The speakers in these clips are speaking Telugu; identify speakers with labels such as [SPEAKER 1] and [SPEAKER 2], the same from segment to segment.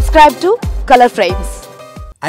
[SPEAKER 1] subscribe to colour frames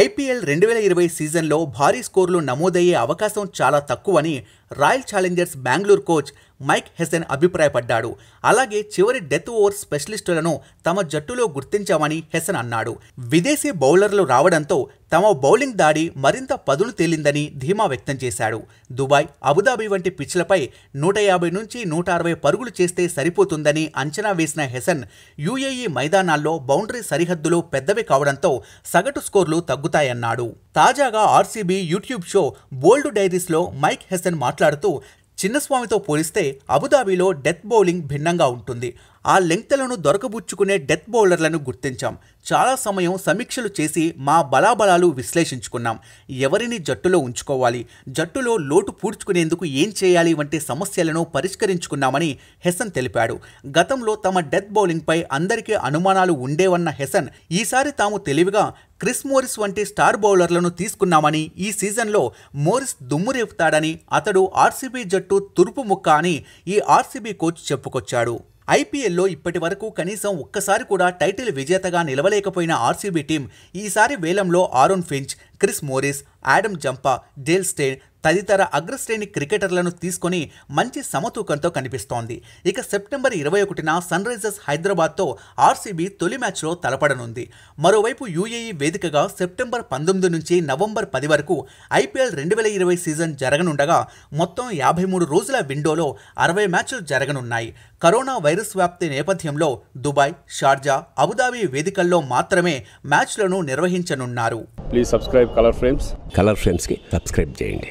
[SPEAKER 1] IPL రెండు వేల ఇరవై సీజన్లో భారీ స్కోర్లు నమోదయ్యే అవకాశం చాలా తక్కువని royal challengers Bengaluru coach Mike Hesson అభిప్రాయపడ్డాడు అలాగే చివరి డెత్ ఓవర్ స్పెషలిస్టులను తమ జట్టులో గుర్తించామని హెసన్ అన్నాడు విదేశీ బౌలర్లు రావడంతో తమ బౌలింగ్ దాడి మరింత పదును తేలిందని ధీమా వ్యక్తం చేశాడు దుబాయ్ అబుదాబీ వంటి పిచ్లపై నూట యాభై నుంచి నూట అరవై పరుగులు చేస్తే సరిపోతుందని అంచనా వేసిన హెసన్ యూఏఈ మైదానాల్లో బౌండరీ సరిహద్దులు పెద్దవి కావడంతో సగటు స్కోర్లు తగ్గుతాయన్నాడు తాజాగా ఆర్సీబీ యూట్యూబ్ షో బోల్డ్ డైరీస్లో మైక్ హెసన్ మాట్లాడుతూ చిన్నస్వామితో పోలిస్తే అబుదాబీలో డెత్ బౌలింగ్ భిన్నంగా ఉంటుంది ఆ లెంగ్తలను దొరకబుచ్చుకునే డెత్ బౌలర్లను గుర్తించాం చాలా సమయం సమీక్షలు చేసి మా బలాబలాలు విశ్లేషించుకున్నాం ఎవరిని జట్టులో ఉంచుకోవాలి జట్టులో లోటు పూడ్చుకునేందుకు ఏం చేయాలి వంటి సమస్యలను పరిష్కరించుకున్నామని హెసన్ తెలిపాడు గతంలో తమ డెత్ బౌలింగ్పై అందరికీ అనుమానాలు ఉండేవన్న హెసన్ ఈసారి తాము తెలివిగా క్రిస్ మోరిస్ వంటి స్టార్ బౌలర్లను తీసుకున్నామని ఈ సీజన్లో మోరిస్ దుమ్ము రేపుతాడని అతడు ఆర్సీబీ జట్టు తుర్పు ముక్క అని ఈ ఆర్సీబీ కోచ్ చెప్పుకొచ్చాడు ఐపీఎల్లో ఇప్పటి వరకు కనీసం ఒక్కసారి కూడా టైటిల్ విజేతగా నిలవలేకపోయిన ఆర్సీబీ టీం ఈసారి వేలంలో Aaron Finch Chris Morris Adam Zampa Dale Steyn తదితర అగ్రశ్రేణి క్రికెటర్లను తీసుకొని మంచి సమతూకంతో కనిపిస్తోంది ఇక సెప్టెంబర్ ఇరవై ఒకటిన సన్ రైజర్స్ హైదరాబాద్తో ఆర్సీబీ తొలి మ్యాచ్లో తలపడనుంది మరోవైపు యూఏఈ వేదికగా సెప్టెంబర్ పంతొమ్మిది నుంచి నవంబర్ పది వరకు ఐపీఎల్ రెండు వేల ఇరవై సీజన్ జరగనుండగా మొత్తం యాభై మూడు రోజుల విండోలో అరవై మ్యాచ్లు జరగనున్నాయి కరోనా వైరస్ వ్యాప్తి నేపథ్యంలో దుబాయ్ షార్జా అబుదాబి వేదికల్లో మాత్రమే మ్యాచ్లను నిర్వహించనున్నారు please subscribe colour frames colour ఫ్రేమ్స్కి సబ్స్క్రైబ్ చేయండి